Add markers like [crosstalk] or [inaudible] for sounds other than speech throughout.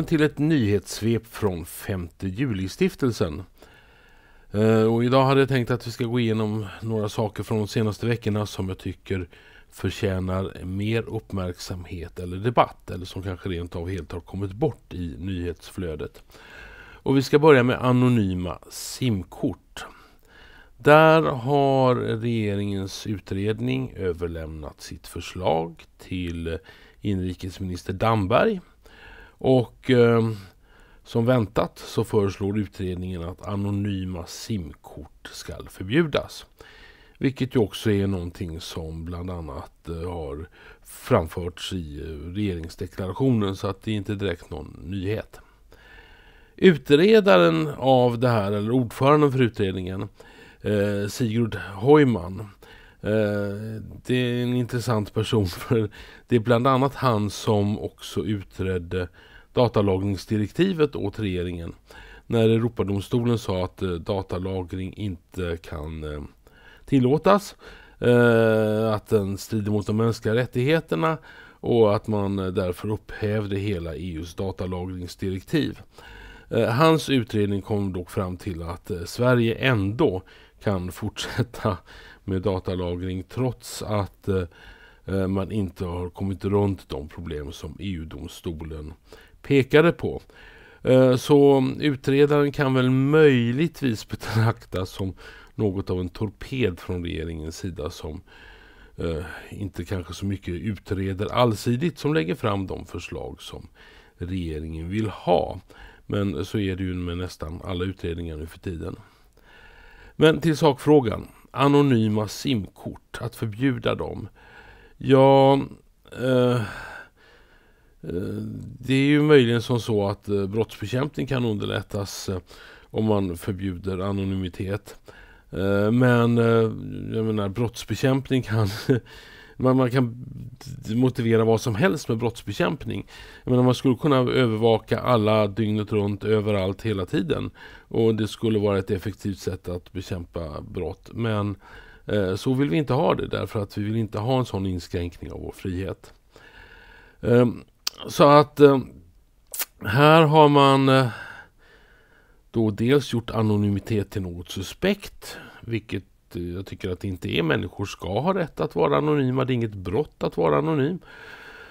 Välkommen till ett nyhetssvep från 5 juli-stiftelsen. Eh, och idag hade jag tänkt att vi ska gå igenom några saker från de senaste veckorna som jag tycker förtjänar mer uppmärksamhet eller debatt eller som kanske rent av helt har kommit bort i nyhetsflödet. Och vi ska börja med anonyma simkort. Där har regeringens utredning överlämnat sitt förslag till inrikesminister Damberg och eh, som väntat så föreslår utredningen att anonyma simkort ska förbjudas. Vilket ju också är någonting som bland annat eh, har framförts i eh, regeringsdeklarationen så att det är inte direkt någon nyhet. Utredaren av det här, eller ordföranden för utredningen, eh, Sigurd Hojman. det är en intressant person [laughs] för det är bland annat han som också utredde datalagringsdirektivet åt regeringen när Europadomstolen sa att eh, datalagring inte kan eh, tillåtas, eh, att den strider mot de mänskliga rättigheterna och att man därför upphävde hela EUs datalagringsdirektiv. Hans utredning kom dock fram till att Sverige ändå kan fortsätta med datalagring trots att man inte har kommit runt de problem som EU-domstolen pekade på. Eh, så utredaren kan väl möjligtvis betraktas som något av en torped från regeringens sida som eh, inte kanske så mycket utreder allsidigt som lägger fram de förslag som regeringen vill ha. Men så är det ju med nästan alla utredningar nu för tiden. Men till sakfrågan. Anonyma simkort, att förbjuda dem. Ja, eh, Eh, det är ju möjligen som så att eh, brottsbekämpning kan underlättas eh, om man förbjuder anonymitet. Men jag menar brottsbekämpning kan [laughs] man, kan motivera vad som helst med brottsbekämpning. Jag menar, man skulle kunna övervaka alla dygnet runt, överallt, hela tiden. Och det skulle vara ett effektivt sätt att bekämpa brott. Men så vill vi inte ha det därför att vi vill inte ha en sån inskränkning av vår frihet. Så att eh, här har man eh, då dels gjort anonymitet till något suspekt, vilket eh, jag tycker att det inte är. Människor ska ha rätt att vara anonyma. Det är inget brott att vara anonym.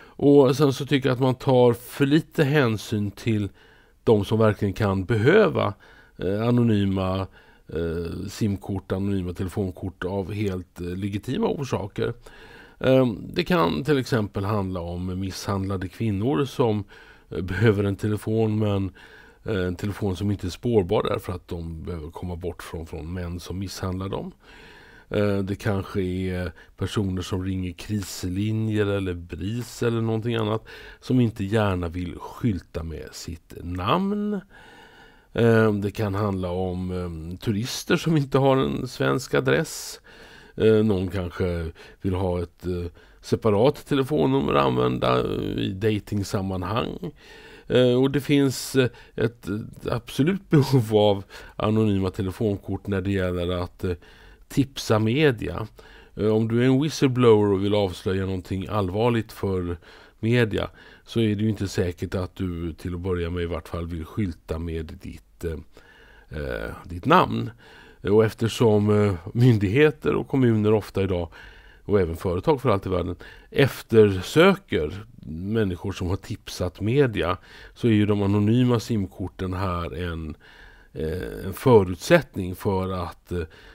Och sen så tycker jag att man tar för lite hänsyn till de som verkligen kan behöva anonyma eh, simkort, anonyma telefonkort av helt legitima orsaker. Ehm, det kan till exempel handla om misshandlade kvinnor som eh, behöver en telefon men eh, en telefon som inte är spårbar därför att de behöver komma bort från, från män som misshandlar dem. Ehm, det kanske är personer som ringer krislinjer eller BRIS eller någonting annat som inte gärna vill skylta med sitt namn. Ehm, det kan handla om turister som inte har en svensk adress. Eh, någon kanske vill ha ett eh, separat telefonnummer att använda eh, i datingsammanhang. Och det finns ett absolut [laughs] behov av anonyma telefonkort när det gäller att tipsa media. Om du är en whistleblower och vill avslöja någonting allvarligt för media så är det ju inte säkert att du till att börja med i vart fall vill skylta med ditt, eh, ditt namn. Eh, och eftersom eh, myndigheter och kommuner ofta idag och även företag för allt i världen eftersöker människor som har tipsat media så är ju de anonyma simkorten här en, eh, en förutsättning för att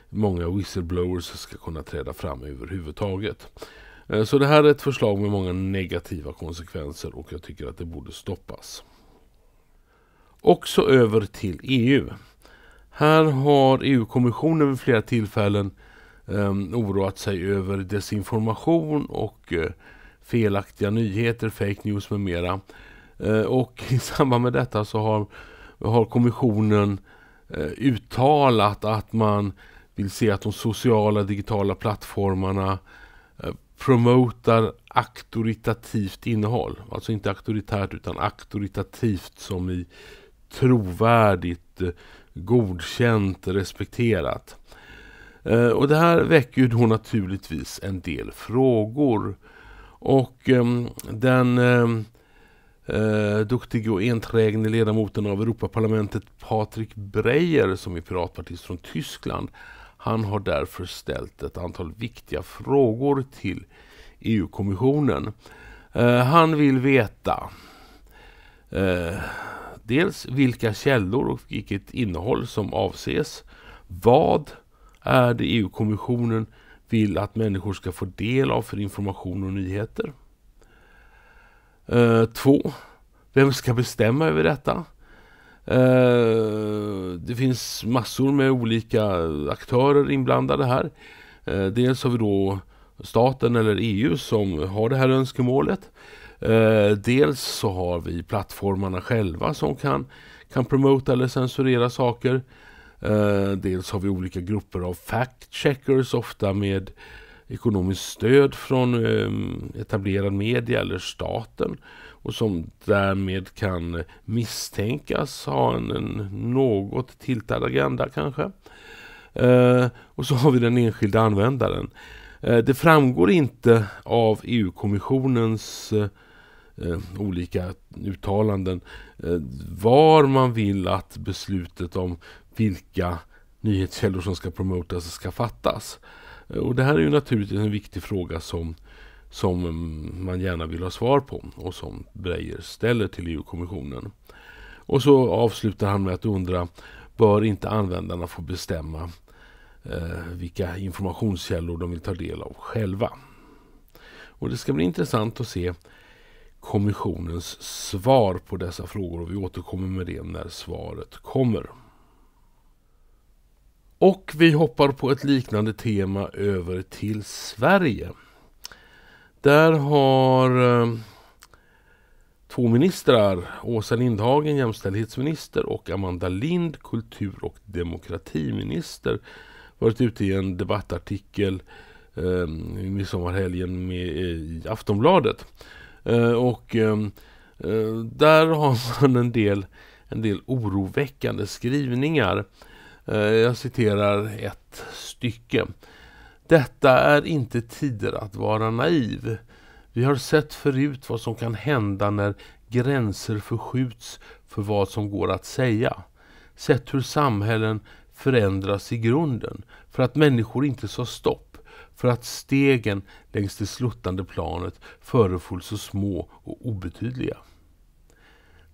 många whistleblowers ska kunna träda fram överhuvudtaget. Så det här är ett förslag med många negativa konsekvenser och jag tycker att det borde stoppas. Också över till EU. Här har EU-kommissionen vid flera tillfällen eh, oroat sig över desinformation och eh, felaktiga nyheter, fake news med mera. Eh, och [laughs] i samband med detta så har, har kommissionen eh, uttalat att man vill se att de sociala digitala plattformarna eh, promotar auktoritativt innehåll. Alltså inte auktoritärt utan auktoritativt som i trovärdigt eh, godkänt, respekterat. Eh, och det här väcker ju då naturligtvis en del frågor. Och ehm, den ehm, eh, duktige och enträgne ledamoten av Europaparlamentet Patrik Breyer som är piratpartist från Tyskland. Han har därför ställt ett antal viktiga frågor till EU-kommissionen. Eh, han vill veta dels vilka källor och vilket innehåll som avses. Vad är det EU-kommissionen vill att människor ska få del av för information och nyheter? Eh, två. Vem ska bestämma över detta? Eh, det finns massor med olika aktörer inblandade här. Eh, dels har vi då staten eller EU som har det här önskemålet. Eh, dels så har vi plattformarna själva som kan, kan promota eller censurera saker. Eh, dels har vi olika grupper av fact-checkers, ofta med ekonomiskt stöd från eh, etablerad media eller staten och som därmed kan misstänkas ha en, en något tiltad agenda kanske. Eh, och så har vi den enskilda användaren. Eh, det framgår inte av EU-kommissionens eh, eh, olika uttalanden eh, var man vill att beslutet om vilka nyhetskällor som ska promotas ska fattas. Eh, och det här är ju naturligtvis en viktig fråga som, som mm, man gärna vill ha svar på och som Breyer ställer till EU-kommissionen. Och så avslutar han med att undra, bör inte användarna få bestämma eh, vilka informationskällor de vill ta del av själva? Och det ska bli intressant att se kommissionens svar på dessa frågor och vi återkommer med det när svaret kommer. Och vi hoppar på ett liknande tema över till Sverige. Där har eh, två ministrar, Åsa Lindhagen, jämställdhetsminister och Amanda Lind, kultur och demokratiminister, varit ute i en debattartikel eh, i midsommarhelgen med, eh, i Aftonbladet Eh, och ehm, eh, där har man en del, en del oroväckande skrivningar. Eh, jag citerar ett stycke. Detta är inte tider att vara naiv. Vi har sett förut vad som kan hända när gränser förskjuts för vad som går att säga. Sett hur samhällen förändras i grunden för att människor inte sa stopp för att stegen längs det sluttande planet föreföll så små och obetydliga.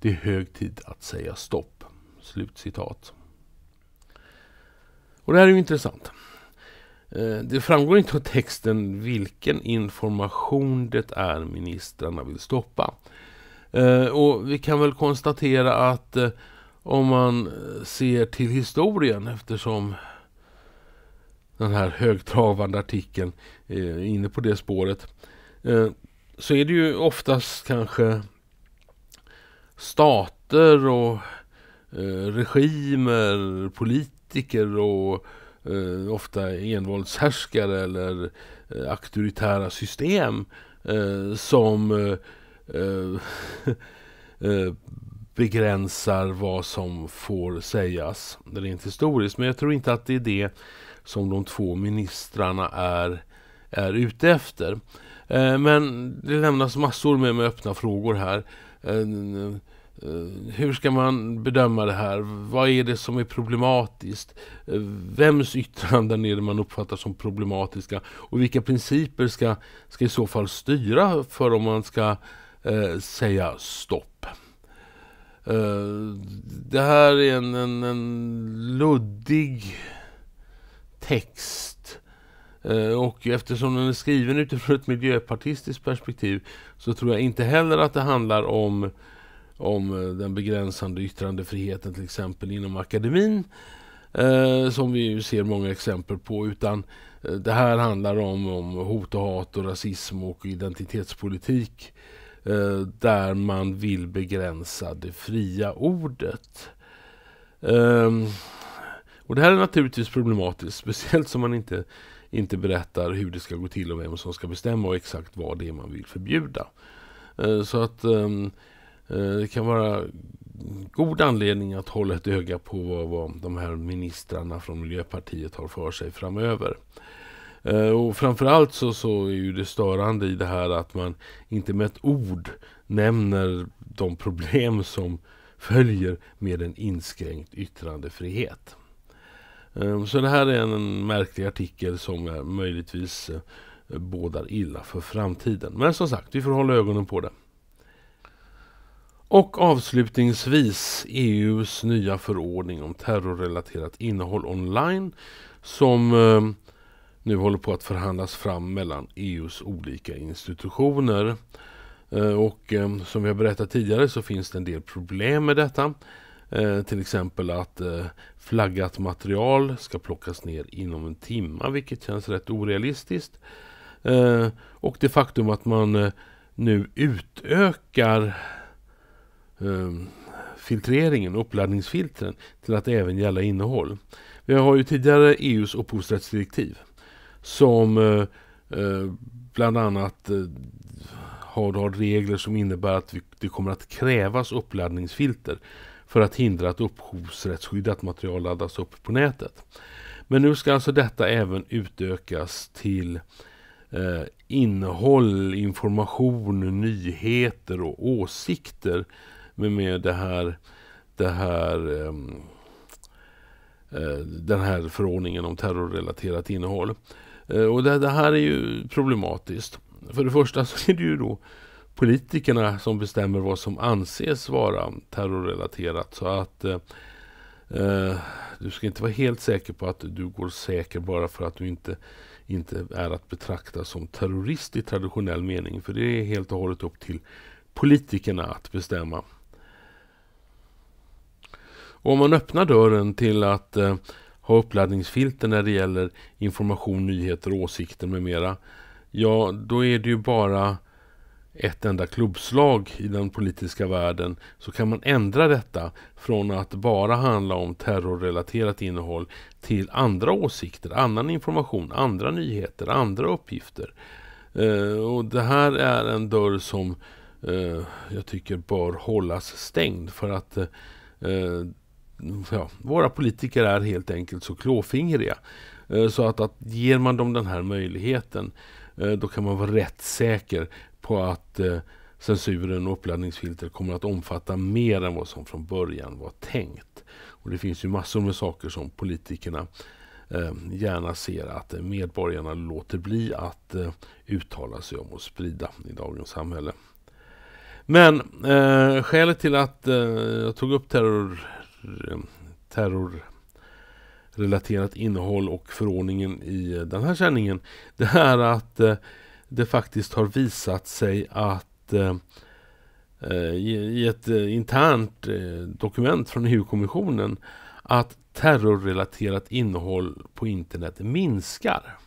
Det är hög tid att säga stopp.” Slutcitat. Och det här är ju intressant. Eh, det framgår inte av texten vilken information det är ministrarna vill stoppa. Eh, och vi kan väl konstatera att eh, om man ser till historien eftersom den här högtravande artikeln eh, inne på det spåret. Eh, så är det ju oftast kanske stater och eh, regimer, politiker och eh, ofta envåldshärskare eller eh, auktoritära system eh, som eh, [laughs] eh, begränsar vad som får sägas rent historiskt. Men jag tror inte att det är det som de två ministrarna är, är ute efter. Eh, men det lämnas massor med, med öppna frågor här. Eh, eh, hur ska man bedöma det här? Vad är det som är problematiskt? Vems yttranden är det man uppfattar som problematiska? Och vilka principer ska, ska i så fall styra för om man ska eh, säga stopp? Eh, det här är en, en, en luddig text. Uh, och eftersom den är skriven utifrån ett miljöpartistiskt perspektiv så tror jag inte heller att det handlar om, om eh, den begränsande yttrandefriheten till exempel inom akademin. Uh, som vi ju ser många exempel på. Utan det här handlar om, om hot och hat och rasism och identitetspolitik. Eh, där man vill begränsa det fria ordet. Ehm, och det här är naturligtvis problematiskt, speciellt som man inte, inte berättar hur det ska gå till och vem som ska bestämma och exakt vad det är man vill förbjuda. Eh, så att ehm, eh, det kan vara god anledning att hålla ett öga på vad, vad de här ministrarna från Miljöpartiet har för sig framöver. Eh, och framförallt så, så är ju det störande i det här att man inte med ett ord nämner de problem som följer med en inskränkt yttrandefrihet. Eh, så det här är en märklig artikel som möjligtvis eh, bådar illa för framtiden. Men som sagt, vi får hålla ögonen på det. Och avslutningsvis EUs nya förordning om terrorrelaterat innehåll online som nu håller på att förhandlas fram mellan EUs olika institutioner. Eh, och eh, som vi har berättat tidigare så finns det en del problem med detta. Eh, till exempel att flaggat material ska plockas ner inom en timme vilket känns rätt orealistiskt. Och det faktum att man nu utökar filtreringen, uppladdningsfiltren till att även gälla innehåll. Vi har ju tidigare EUs upphovsrättsdirektiv som eh, eh, bland annat eh, har, har regler som innebär att vi, det kommer att krävas uppladdningsfilter för att hindra att upphovsrättsskyddat material laddas upp på nätet. Men nu ska alltså detta även utökas till eh, innehåll, information, nyheter och åsikter med, med det här, det här ehm, eh, den här förordningen om terrorrelaterat innehåll. Eh, och det, det, här är ju problematiskt. För det första så är det ju då politikerna som bestämmer vad som anses vara terrorrelaterat. Så att eh, eh, du ska inte vara helt säker på att du går säker bara för att du inte, inte är att betrakta som terrorist i traditionell mening. För det är helt och hållet upp till politikerna att bestämma. Och om man öppnar dörren till att eh, ha uppladdningsfilter när det gäller information, nyheter, åsikter med mera. Ja, då är det ju bara ett enda klubbslag i den politiska världen så kan man ändra detta från att bara handla om terrorrelaterat innehåll till andra åsikter, annan information, andra nyheter, andra uppgifter. Eh, och Det här är en dörr som eh, jag tycker bör hållas stängd för att eh, ja, våra politiker är helt enkelt så klåfingriga. Eh, så att, att ger man dem den här möjligheten eh, då kan man vara rätt säker på att eh, censuren och uppladdningsfilter kommer att omfatta mer än vad som från början var tänkt. Och Det finns ju massor med saker som politikerna gärna ser att medborgarna låter bli att uttala sig om och sprida i dagens samhälle. Men eh, skälet till att eh, jag tog upp terror Eh, terrorrelaterat innehåll och förordningen i den här sändningen. Det är att eh, det faktiskt har visat sig att eh, i ett internt dokument från EU-kommissionen att terrorrelaterat innehåll på internet minskar.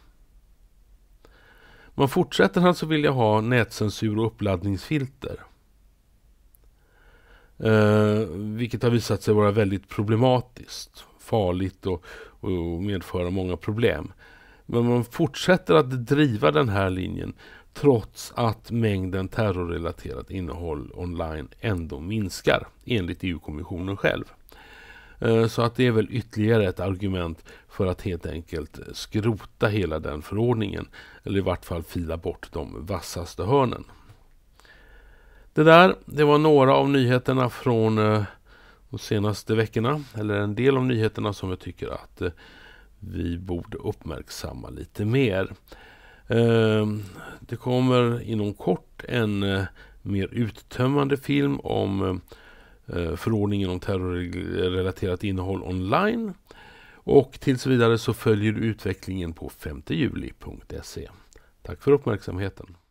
Man fortsätter alltså vilja ha nätcensur och uppladdningsfilter. Eh, vilket har visat sig vara väldigt problematiskt, farligt och, och medföra många problem. Men man fortsätter att driva den här linjen trots att mängden terrorrelaterat innehåll online ändå minskar, enligt EU-kommissionen själv. Eh, så att det är väl ytterligare ett argument för att helt enkelt skrota hela den förordningen, eller i vart fall fila bort de vassaste hörnen. Det där, det var några av nyheterna från eh, de senaste veckorna. Eller en del av nyheterna som jag tycker att eh, vi borde uppmärksamma lite mer. Ehm, det kommer inom kort en eh, mer uttömmande film om förordningen om terrorrelaterat innehåll online. Och tills vidare så följer du utvecklingen på 5juli.se. Tack för uppmärksamheten.